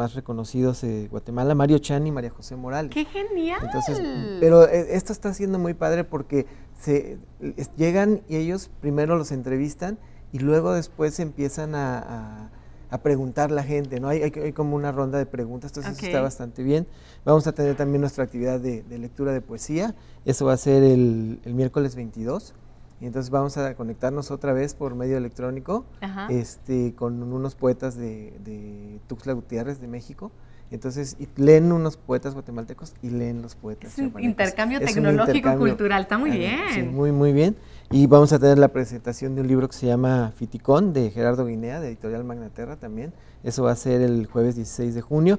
más reconocidos de Guatemala, Mario Chan y María José Morales. ¡Qué genial! Entonces, pero eh, esto está siendo muy padre porque se llegan y ellos primero los entrevistan y luego después empiezan a, preguntar la gente, ¿no? Hay, hay, como una ronda de preguntas, entonces está bastante bien. Vamos a tener también nuestra actividad de, lectura de poesía, eso va a ser el, el miércoles 22. Y entonces vamos a conectarnos otra vez por medio electrónico este, con unos poetas de, de Tuxtla Gutiérrez de México. Entonces leen unos poetas guatemaltecos y leen los poetas. intercambio tecnológico cultural, está muy bien. muy, muy bien. Y vamos a tener la presentación de un libro que se llama Fiticón de Gerardo Guinea, de Editorial Magnaterra también. Eso va a ser el jueves 16 de junio.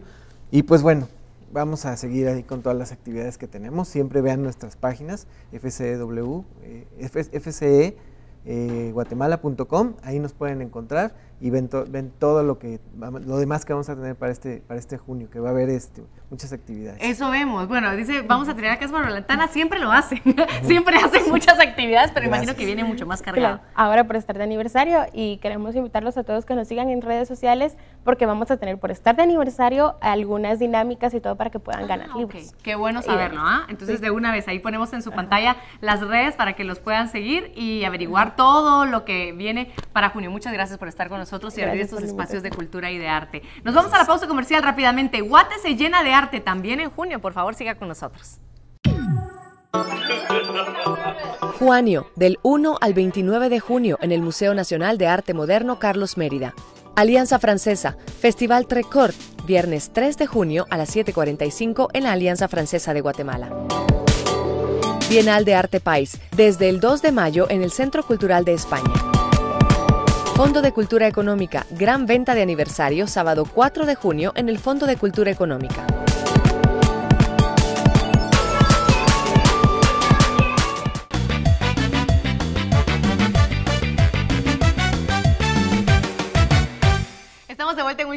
Y pues bueno, vamos a seguir ahí con todas las actividades que tenemos. Siempre vean nuestras páginas, fcew, eh, fce, eh, ahí nos pueden encontrar y ven, ven todo lo que lo demás que vamos a tener para este para este junio, que va a haber este muchas actividades. Eso vemos. Bueno, dice, vamos a tirar a Casper Valentana, siempre lo hace. siempre hace muchas actividades, pero imagino que viene mucho más cargado. Ahora por estar de aniversario y queremos invitarlos a todos que nos sigan en redes sociales porque vamos a tener por estar de aniversario algunas dinámicas y todo para que puedan ah, ganar okay. Qué bueno saberlo, ¿ah? Entonces de una vez ahí ponemos en su pantalla las redes para que los puedan seguir y averiguar todo lo que viene para junio. Muchas gracias por estar con nosotros y abrir estos espacios de cultura y de arte. Nos vamos a la pausa comercial rápidamente. Guate se llena de también en junio. Por favor, siga con nosotros. Juanio, del 1 al 29 de junio en el Museo Nacional de Arte Moderno Carlos Mérida. Alianza Francesa, Festival Trecord, viernes 3 de junio a las 7.45 en la Alianza Francesa de Guatemala. Bienal de Arte País, desde el 2 de mayo en el Centro Cultural de España. Fondo de Cultura Económica, gran venta de aniversario, sábado 4 de junio en el Fondo de Cultura Económica.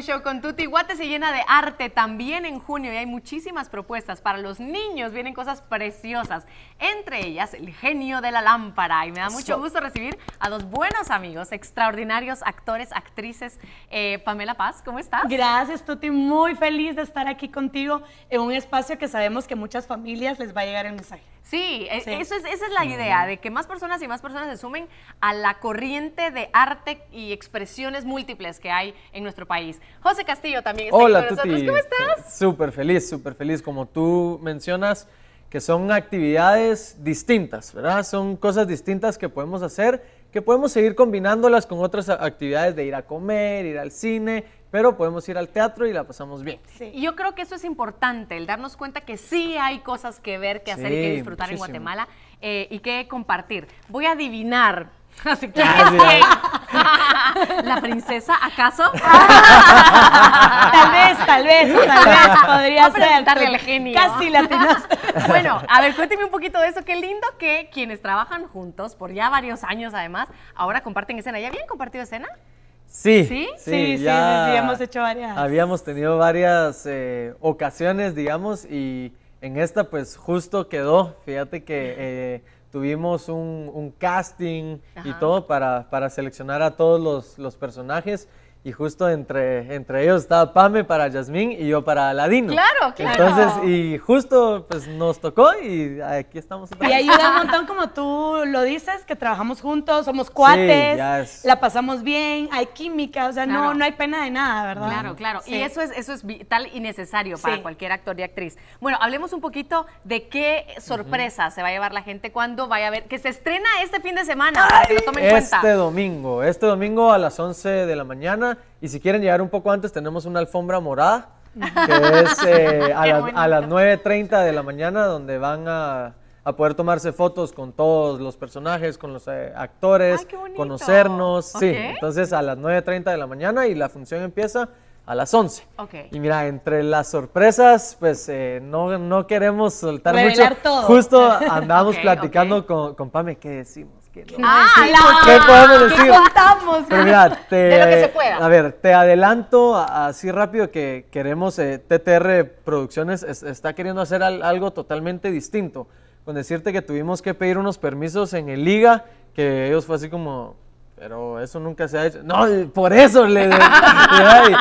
Show con Tuti. Guate se llena de arte también en junio y hay muchísimas propuestas para los niños. Vienen cosas preciosas, entre ellas el genio de la lámpara. Y me da mucho gusto recibir a dos buenos amigos, extraordinarios actores, actrices. Eh, Pamela Paz, ¿cómo estás? Gracias, Tuti. Muy feliz de estar aquí contigo en un espacio que sabemos que muchas familias les va a llegar el mensaje. E-, sí, Eso es, esa es la idea, de que más personas y más personas se sumen a la corriente de arte y expresiones múltiples que hay en nuestro país. José Castillo también está Hola, con ¿Cómo estás? Súper feliz, súper feliz. Como tú mencionas, que son actividades distintas, ¿verdad? Son cosas distintas que podemos hacer, que podemos seguir combinándolas con otras actividades de ir a comer, ir al cine, pero podemos ir al teatro y la pasamos bien. Y yo creo que eso es importante, el darnos cuenta que sí hay cosas que ver, que hacer y que disfrutar en Guatemala eh, y que compartir. Voy a adivinar. Así que, ah, ¿La princesa, acaso? tal vez, tal vez, tal vez podría ser. el genio. Casi la Bueno, a ver, cuénteme un poquito de eso. Qué lindo que quienes trabajan juntos por ya varios años, además, ahora comparten escena. ¿Ya habían compartido escena? Sí, sí, sí, sí, ya sí, hemos hecho varias. Habíamos tenido varias eh, ocasiones, digamos, y en esta pues justo quedó. Fíjate que eh, tuvimos un, casting y todo para, para, seleccionar a todos los personajes y justo entre, entre ellos estaba Pame para Yasmín y yo para Aladino. Claro, claro. Entonces, y justo pues nos tocó y aquí estamos. Y ayuda un montón como tú lo dices, que trabajamos juntos, somos cuates, la pasamos bien, hay química, o sea, no, no hay pena de nada, ¿verdad? Claro, claro. Y eso es, eso es vital y necesario para cualquier actor y actriz. Bueno, hablemos un poquito de qué sorpresa se va a llevar la gente cuando vaya a ver, que se estrena este fin de semana, que lo tomen en este cuenta. Este domingo, este domingo a las 11 de la mañana y si quieren llegar un poco antes, tenemos una alfombra morada, que es eh, a, las 9.30 de la mañana, donde van a, poder tomarse fotos con todos los personajes, con los eh, actores, conocernos. Sí, entonces a las 9.30 de la mañana y la función empieza a las 11. Y mira, entre las sorpresas, pues eh, no, no queremos soltar mucho. Justo andamos platicando Con, con Pame, ¿qué decimos? Ah, pues, ¿Qué podemos decir? ¿Qué contamos? de lo que se pueda. A ver, te adelanto así rápido que queremos, eh, TTR Producciones está queriendo hacer algo totalmente distinto. Con decirte que tuvimos que pedir unos permisos en el Liga, que ellos fue así como, pero eso nunca se ha hecho. No, por eso le. ay,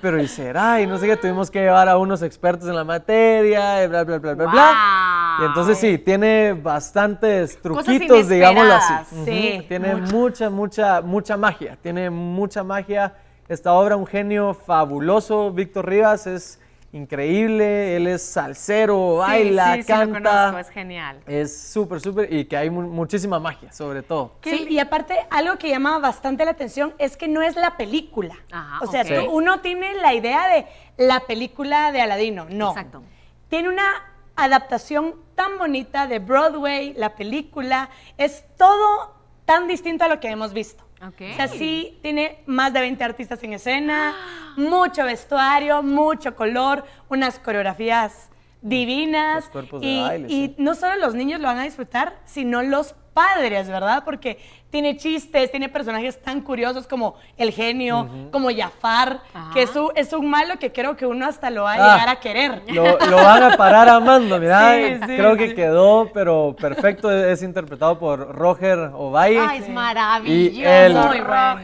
pero ¿y será? Y no sé qué, tuvimos que llevar a unos expertos en la materia, bla, bla, bla, bla, bla entonces sí, tiene bastantes truquitos, digámoslo así. Tiene mucha, mucha, mucha magia. Tiene mucha magia. Esta obra, un genio fabuloso. Víctor Rivas es increíble, él es salsero, baila, sí, sí, canta. Sí, lo conozco, es genial. Es súper, súper, y que hay muchísima magia, sobre todo. Sí, y aparte, algo que llama bastante la atención es que no es la película. Ajá, o sea, uno tiene la idea de la película de Aladino, no. Exacto. Tiene una adaptación tan bonita de Broadway, la película, es todo tan distinto a lo que hemos visto. O sea, sí tiene más de 20 artistas en escena, mucho vestuario, mucho color, unas coreografías divinas. cuerpos de y, y no solo los niños lo van a disfrutar, sino los padres, ¿verdad? Porque tiene chistes, tiene personajes tan curiosos como el genio, como Jafar, que es un, es un, malo que creo que uno hasta lo va a ah, llegar a querer. Lo, van a parar amando, mira, creo que quedó, pero perfecto, es, interpretado por Roger Ovalle. ¡Ay, es maravilloso. Y él,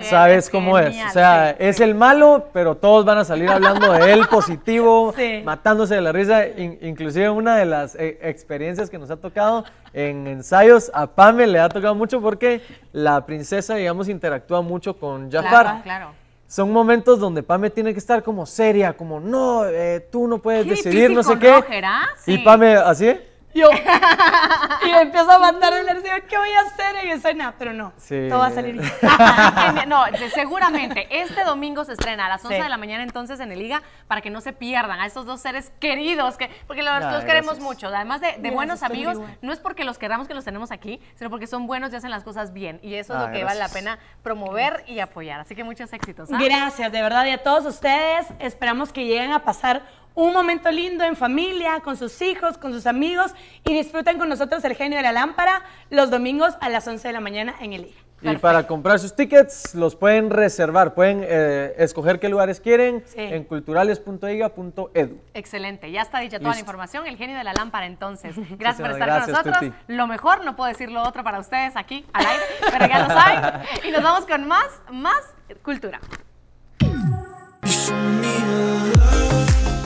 ¿sabes cómo es? O sea, es el malo, pero todos van a salir hablando de él positivo, matándose de la risa, inclusive una de las eh, experiencias que nos ha tocado en ensayos, a Pame le ha tocado mucho porque la princesa, digamos, interactúa mucho con Jafar. Claro, claro. Son momentos donde Pame tiene que estar como seria, como, no, eh, tú no puedes decidir, no sé qué. ¿ah? Y Pame, así, y empiezo a mandar de nervios. ¿Qué voy a hacer? Y escena? pero no, todo va a salir bien. no, seguramente este domingo se estrena a las 11 de la mañana entonces en el Liga para que no se pierdan a estos dos seres queridos, que, porque los, los queremos mucho. Además de, buenos amigos, no es porque los queramos que los tenemos aquí, sino porque son buenos y hacen las cosas bien. Y eso es lo ah, que vale la pena promover y apoyar. Así que muchos éxitos. ¿ah? Gracias, de verdad, y a todos ustedes. Esperamos que lleguen a pasar un momento lindo en familia, con sus hijos, con sus amigos y disfruten con nosotros el genio de la lámpara los domingos a las 11 de la mañana en el IGA. Y para comprar sus tickets los pueden reservar, pueden eh, escoger qué lugares quieren en culturales.iga.edu. Excelente, ya está dicha toda la información, el genio de la lámpara entonces. Gracias por estar con nosotros. Lo mejor, no puedo decir lo otro para ustedes aquí al aire, pero ya lo saben. Y nos vamos con más, más cultura.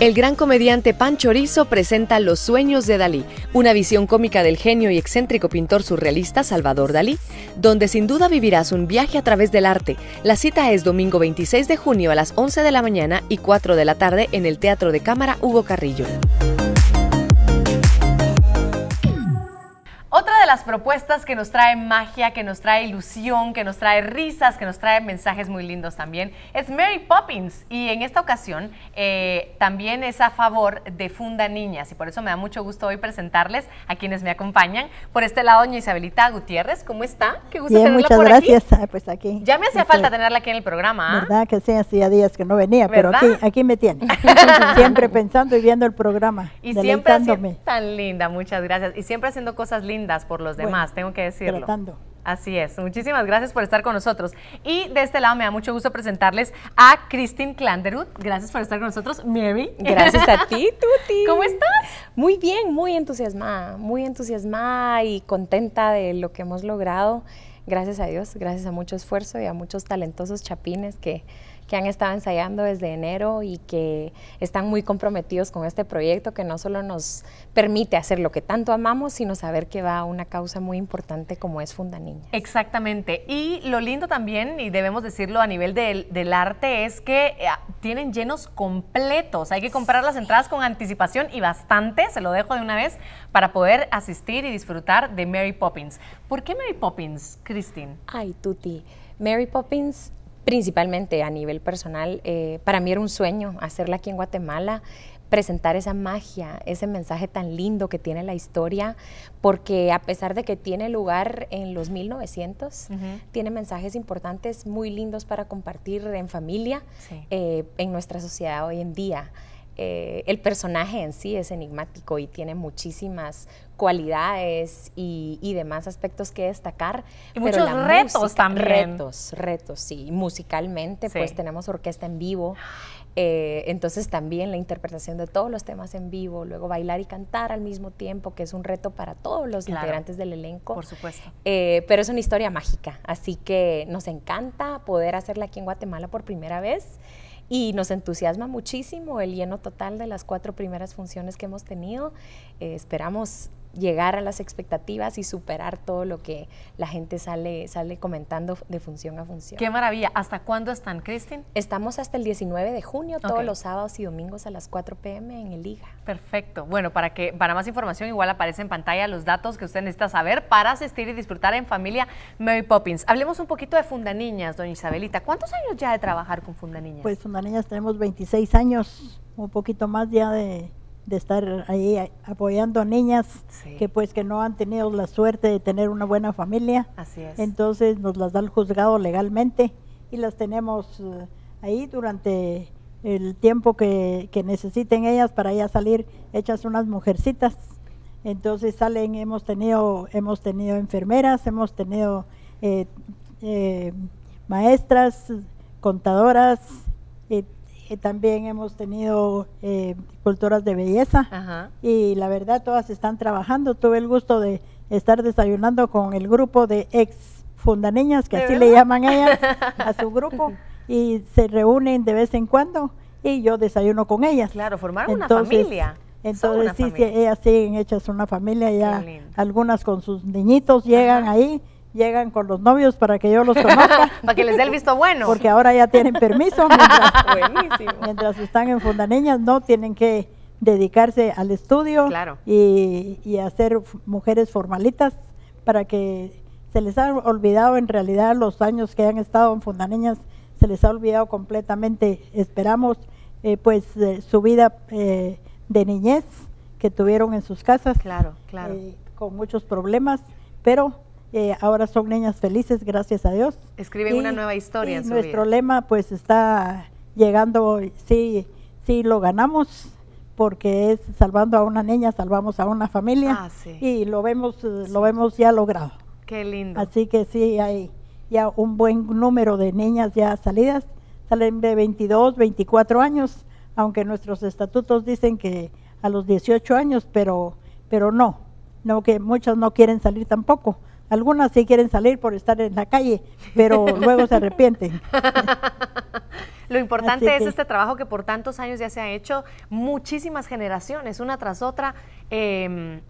El gran comediante pan chorizo presenta Los sueños de Dalí, una visión cómica del genio y excéntrico pintor surrealista Salvador Dalí, donde sin duda vivirás un viaje a través del arte. La cita es domingo 26 de junio a las 11 de la mañana y 4 de la tarde en el Teatro de Cámara Hugo Carrillo. propuestas que nos trae magia, que nos trae ilusión, que nos trae risas, que nos trae mensajes muy lindos también, es Mary Poppins. Y en esta ocasión eh, también es a favor de Funda Niñas. Y por eso me da mucho gusto hoy presentarles a quienes me acompañan. Por este lado, doña Isabelita Gutiérrez, ¿cómo está? Qué gusto tenerla muchas por gracias. Ah, pues aquí. Ya me hacía falta tenerla aquí en el programa. ¿ah? Verdad que sí, hacía días que no venía, pero aquí, aquí me tiene. siempre pensando y viendo el programa. Y siempre tan linda, muchas gracias. Y siempre haciendo cosas lindas por los demás, tengo que decirlo. Así es, muchísimas gracias por estar con nosotros. Y de este lado me da mucho gusto presentarles a Christine Klanderud. Gracias por estar con nosotros, Mary. Gracias a ti, Tuti. ¿Cómo estás? Muy bien, muy entusiasmada, muy entusiasmada y contenta de lo que hemos logrado. Gracias a Dios, gracias a mucho esfuerzo y a muchos talentosos chapines que que han estado ensayando desde enero y que están muy comprometidos con este proyecto que no solo nos permite hacer lo que tanto amamos, sino saber que va a una causa muy importante como es Funda Exactamente. Y lo lindo también, y debemos decirlo a nivel del, del arte, es que eh, tienen llenos completos. Hay que comprar las entradas con anticipación y bastante, se lo dejo de una vez, para poder asistir y disfrutar de Mary Poppins. ¿Por qué Mary Poppins, Christine? Ay, Tuti. Mary Poppins principalmente a nivel personal, eh, para mí era un sueño hacerla aquí en Guatemala, presentar esa magia, ese mensaje tan lindo que tiene la historia, porque a pesar de que tiene lugar en los 1900, tiene mensajes importantes muy lindos para compartir en familia, eh, en nuestra sociedad hoy en día. Eh, el personaje en sí es enigmático y tiene muchísimas cualidades y, demás aspectos que destacar. pero muchos retos también. Retos, retos, sí. Musicalmente, pues tenemos orquesta en vivo. Eh, entonces también la interpretación de todos los temas en vivo, luego bailar y cantar al mismo tiempo, que es un reto para todos los integrantes del elenco. Por supuesto. Eh, pero es una historia mágica, así que nos encanta poder hacerla aquí en Guatemala por primera vez. Y nos entusiasma muchísimo el lleno total de las cuatro primeras funciones que hemos tenido. Eh, esperamos llegar a las expectativas y superar todo lo que la gente sale, sale comentando de función a función. Qué maravilla. ¿Hasta cuándo están, Cristin? Estamos hasta el 19 de junio, todos los sábados y domingos a las 4 pm en el Liga. Perfecto. Bueno, para que para más información igual aparece en pantalla los datos que usted necesita saber para asistir y disfrutar en familia Mary Poppins. Hablemos un poquito de Fundaniñas, doña Isabelita. ¿Cuántos años ya de trabajar con Fundaniñas? Pues Fundaniñas tenemos 26 años, un poquito más ya de de estar ahí apoyando a niñas que pues que no han tenido la suerte de tener una buena familia. Así es. Entonces nos las da el juzgado legalmente y las tenemos eh, ahí durante el tiempo que, necesiten ellas para ya salir hechas unas mujercitas. Entonces salen, hemos tenido, hemos tenido enfermeras, hemos tenido eh, eh, maestras, contadoras, eh, también hemos tenido eh, culturas de belleza y la verdad todas están trabajando. Tuve el gusto de estar desayunando con el grupo de ex fundaneñas, que así le llaman ellas a su grupo, y se reúnen de vez en cuando y yo desayuno con ellas. Claro, formaron una familia. Entonces, sí, ellas siguen hechas una familia, ya algunas con sus niñitos llegan ahí llegan con los novios para que yo los conozca. para que les dé el visto bueno. Porque ahora ya tienen permiso. Mientras, mientras están en Fundaneñas, no tienen que dedicarse al estudio claro. y, y hacer mujeres formalitas para que se les ha olvidado en realidad los años que han estado en Fundaneñas, se les ha olvidado completamente, esperamos, eh, pues eh, su vida eh, de niñez que tuvieron en sus casas. Claro, claro. con muchos problemas, pero eh, ahora son niñas felices, gracias a Dios. Escriben una nueva historia. En nuestro lema pues está llegando, sí, sí lo ganamos, porque es salvando a una niña, salvamos a una familia ah, sí. y lo vemos, eh, lo vemos ya logrado. Qué lindo. Así que sí, hay ya un buen número de niñas ya salidas, salen de 22, 24 años, aunque nuestros estatutos dicen que a los 18 años, pero, pero no, no que muchas no quieren salir tampoco algunas sí quieren salir por estar en la calle, pero luego se arrepienten. Lo importante es este trabajo que por tantos años ya se ha hecho, muchísimas generaciones, una tras otra, em,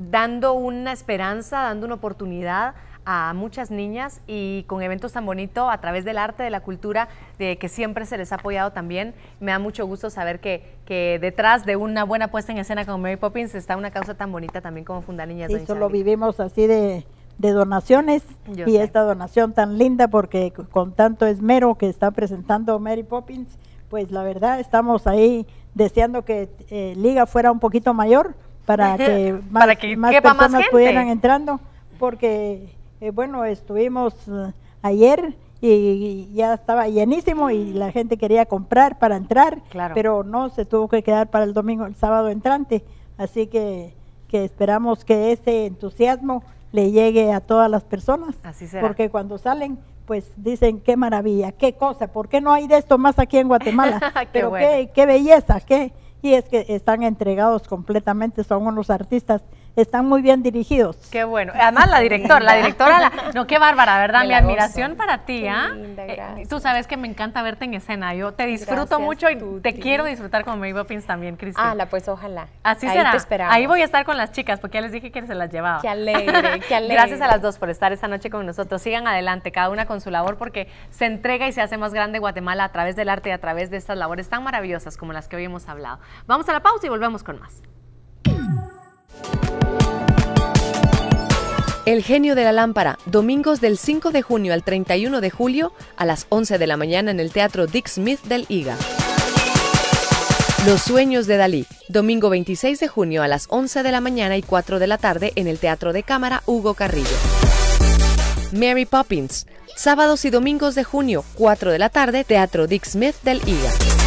dando una esperanza, dando una oportunidad a muchas niñas y con eventos tan bonitos a través del arte, de la cultura, de que siempre se les ha apoyado también. Me da mucho gusto saber que, detrás de una buena puesta en escena como Mary Poppins está una causa tan bonita también como Funda Niñas. Esto sí, vivimos así de, de donaciones y esta donación tan linda porque con tanto esmero que está presentando Mary Poppins, pues la verdad estamos ahí deseando que eh, Liga fuera un poquito mayor para que más, para que más personas pudieran entrando, porque eh, bueno, estuvimos eh, ayer y ya estaba llenísimo y la gente quería comprar para entrar, pero no se tuvo que quedar para el domingo, el sábado entrante. Así que, que esperamos que ese entusiasmo le llegue a todas las personas. Así Porque cuando salen, pues dicen, qué maravilla, qué cosa, ¿por qué no hay de esto más aquí en Guatemala? qué qué, belleza, qué. Y es que están entregados completamente, son unos artistas están muy bien dirigidos. Qué bueno. Además, la directora, la directora, no, qué bárbara, ¿verdad? Mi admiración para ti, ¿ah? ¿eh? tú sabes que me encanta verte en escena. Yo te disfruto mucho y te quiero disfrutar con Mary también, Cris. Ah, pues ojalá. Así Ahí será. Te esperamos. Ahí voy a estar con las chicas porque ya les dije que se las llevaba. Qué alegre, qué alegre. Gracias a las dos por estar esta noche con nosotros. Sigan adelante, cada una con su labor porque se entrega y se hace más grande Guatemala a través del arte y a través de estas labores tan maravillosas como las que hoy hemos hablado. Vamos a la pausa y volvemos con más. El genio de la lámpara, domingos del 5 de junio al 31 de julio a las 11 de la mañana en el Teatro Dick Smith del IGA. Los sueños de Dalí, domingo 26 de junio a las 11 de la mañana y 4 de la tarde en el Teatro de Cámara Hugo Carrillo. Mary Poppins, sábados y domingos de junio, 4 de la tarde, Teatro Dick Smith del IGA.